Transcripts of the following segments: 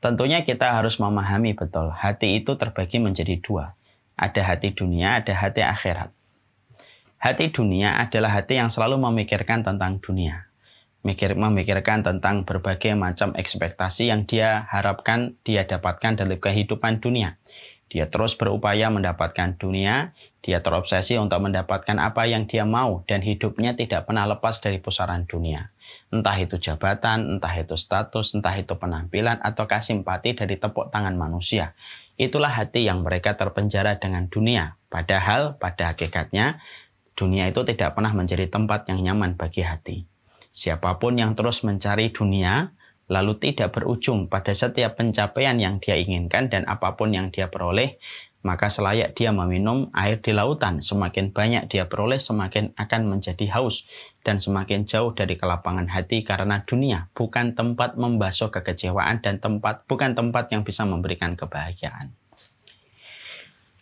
Tentunya kita harus memahami betul, hati itu terbagi menjadi dua. Ada hati dunia, ada hati akhirat. Hati dunia adalah hati yang selalu memikirkan tentang dunia. Mikir, memikirkan tentang berbagai macam ekspektasi yang dia harapkan, dia dapatkan dalam kehidupan dunia. Dia terus berupaya mendapatkan dunia, dia terobsesi untuk mendapatkan apa yang dia mau dan hidupnya tidak pernah lepas dari pusaran dunia. Entah itu jabatan, entah itu status, entah itu penampilan ataukah simpati dari tepuk tangan manusia. Itulah hati yang mereka terpenjara dengan dunia. Padahal pada hakikatnya dunia itu tidak pernah menjadi tempat yang nyaman bagi hati. Siapapun yang terus mencari dunia, lalu tidak berujung pada setiap pencapaian yang dia inginkan dan apapun yang dia peroleh, maka selayak dia meminum air di lautan, semakin banyak dia peroleh, semakin akan menjadi haus dan semakin jauh dari kelapangan hati karena dunia bukan tempat membasuh kekecewaan dan tempat bukan tempat yang bisa memberikan kebahagiaan.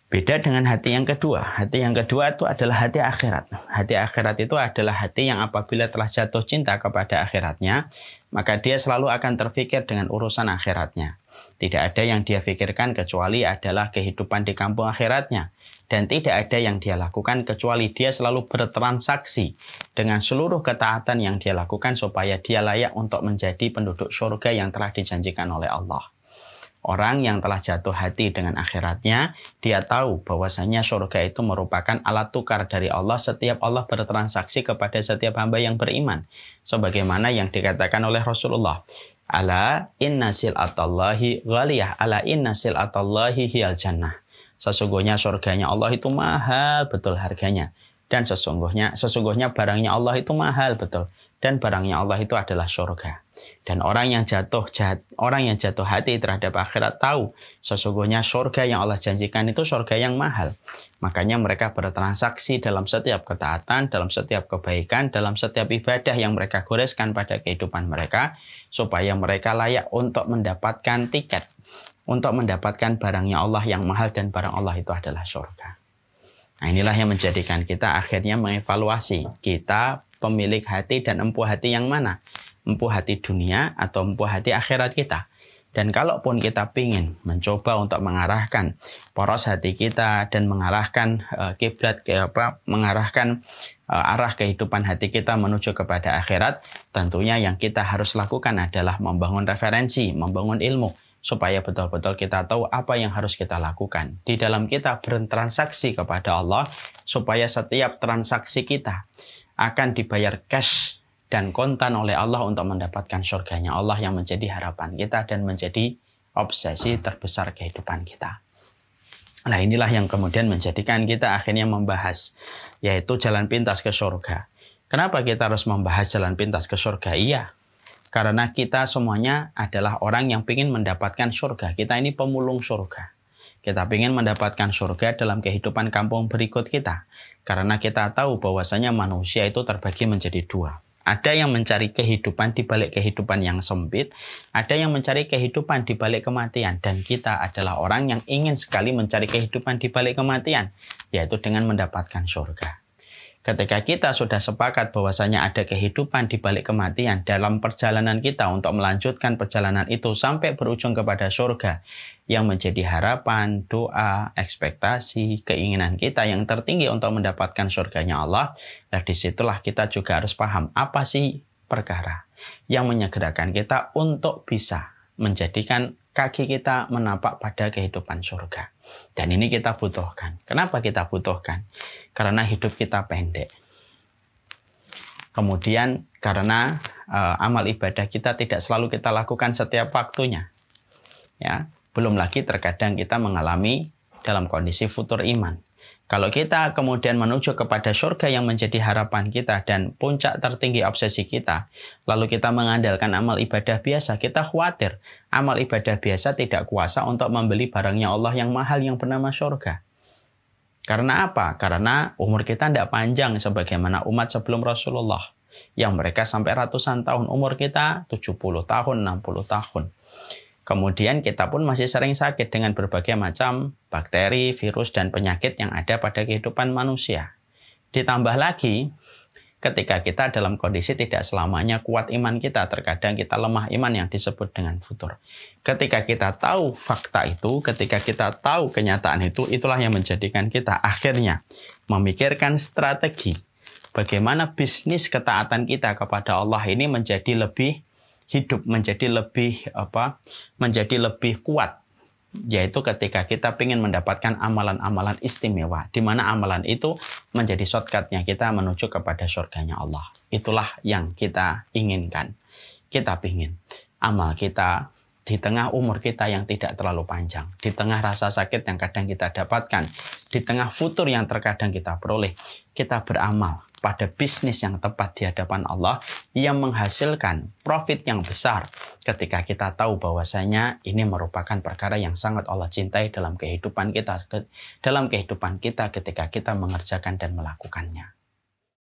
Beda dengan hati yang kedua. Hati yang kedua itu adalah hati akhirat. Hati akhirat itu adalah hati yang apabila telah jatuh cinta kepada akhiratnya, maka dia selalu akan terfikir dengan urusan akhiratnya. Tidak ada yang dia pikirkan kecuali adalah kehidupan di kampung akhiratnya. Dan tidak ada yang dia lakukan kecuali dia selalu bertransaksi dengan seluruh ketaatan yang dia lakukan supaya dia layak untuk menjadi penduduk surga yang telah dijanjikan oleh Allah. Orang yang telah jatuh hati dengan akhiratnya, dia tahu bahwasanya surga itu merupakan alat tukar dari Allah setiap Allah bertransaksi kepada setiap hamba yang beriman. Sebagaimana yang dikatakan oleh Rasulullah. Ala inna silatallahi ghaliyah. Ala inna silatallahi hiyal jannah. Sesungguhnya surganya Allah itu mahal betul harganya. Dan sesungguhnya sesungguhnya barangnya Allah itu mahal betul dan barangnya Allah itu adalah surga. Dan orang yang jatuh jat, orang yang jatuh hati terhadap akhirat tahu sesungguhnya surga yang Allah janjikan itu surga yang mahal. Makanya mereka bertransaksi dalam setiap ketaatan, dalam setiap kebaikan, dalam setiap ibadah yang mereka goreskan pada kehidupan mereka supaya mereka layak untuk mendapatkan tiket untuk mendapatkan barangnya Allah yang mahal dan barang Allah itu adalah surga. Nah inilah yang menjadikan kita akhirnya mengevaluasi kita pemilik hati dan empu hati yang mana? Empu hati dunia atau empu hati akhirat kita. Dan kalaupun kita ingin mencoba untuk mengarahkan poros hati kita dan mengarahkan uh, kiblat ke apa, mengarahkan uh, arah kehidupan hati kita menuju kepada akhirat, tentunya yang kita harus lakukan adalah membangun referensi, membangun ilmu supaya betul-betul kita tahu apa yang harus kita lakukan. Di dalam kita bertransaksi kepada Allah supaya setiap transaksi kita akan dibayar cash dan kontan oleh Allah untuk mendapatkan surganya Allah yang menjadi harapan kita dan menjadi obsesi terbesar kehidupan kita. Nah inilah yang kemudian menjadikan kita akhirnya membahas yaitu jalan pintas ke surga. Kenapa kita harus membahas jalan pintas ke surga? Iya, karena kita semuanya adalah orang yang ingin mendapatkan surga. Kita ini pemulung surga. Kita ingin mendapatkan surga dalam kehidupan kampung berikut kita. Karena kita tahu bahwasanya manusia itu terbagi menjadi dua. Ada yang mencari kehidupan di balik kehidupan yang sempit, ada yang mencari kehidupan di balik kematian, dan kita adalah orang yang ingin sekali mencari kehidupan di balik kematian, yaitu dengan mendapatkan surga. Ketika kita sudah sepakat bahwasanya ada kehidupan di balik kematian dalam perjalanan kita untuk melanjutkan perjalanan itu sampai berujung kepada surga yang menjadi harapan, doa, ekspektasi, keinginan kita yang tertinggi untuk mendapatkan surganya Allah. Nah, disitulah kita juga harus paham apa sih perkara yang menyegerakan kita untuk bisa menjadikan kaki kita menapak pada kehidupan surga. Dan ini kita butuhkan. Kenapa kita butuhkan? Karena hidup kita pendek. Kemudian karena e, amal ibadah kita tidak selalu kita lakukan setiap waktunya. Ya, belum lagi terkadang kita mengalami dalam kondisi futur iman. Kalau kita kemudian menuju kepada surga yang menjadi harapan kita dan puncak tertinggi obsesi kita, lalu kita mengandalkan amal ibadah biasa, kita khawatir amal ibadah biasa tidak kuasa untuk membeli barangnya Allah yang mahal yang bernama surga. Karena apa? Karena umur kita tidak panjang sebagaimana umat sebelum Rasulullah yang mereka sampai ratusan tahun umur kita 70 tahun, 60 tahun. Kemudian kita pun masih sering sakit dengan berbagai macam bakteri, virus, dan penyakit yang ada pada kehidupan manusia. Ditambah lagi, ketika kita dalam kondisi tidak selamanya kuat iman kita, terkadang kita lemah iman yang disebut dengan futur. Ketika kita tahu fakta itu, ketika kita tahu kenyataan itu, itulah yang menjadikan kita akhirnya memikirkan strategi bagaimana bisnis ketaatan kita kepada Allah ini menjadi lebih hidup menjadi lebih apa menjadi lebih kuat yaitu ketika kita ingin mendapatkan amalan-amalan istimewa di mana amalan itu menjadi shortcutnya kita menuju kepada surganya Allah itulah yang kita inginkan kita ingin amal kita di tengah umur kita yang tidak terlalu panjang, di tengah rasa sakit yang kadang kita dapatkan, di tengah futur yang terkadang kita peroleh, kita beramal pada bisnis yang tepat di hadapan Allah yang menghasilkan profit yang besar ketika kita tahu bahwasanya ini merupakan perkara yang sangat Allah cintai dalam kehidupan kita dalam kehidupan kita ketika kita mengerjakan dan melakukannya.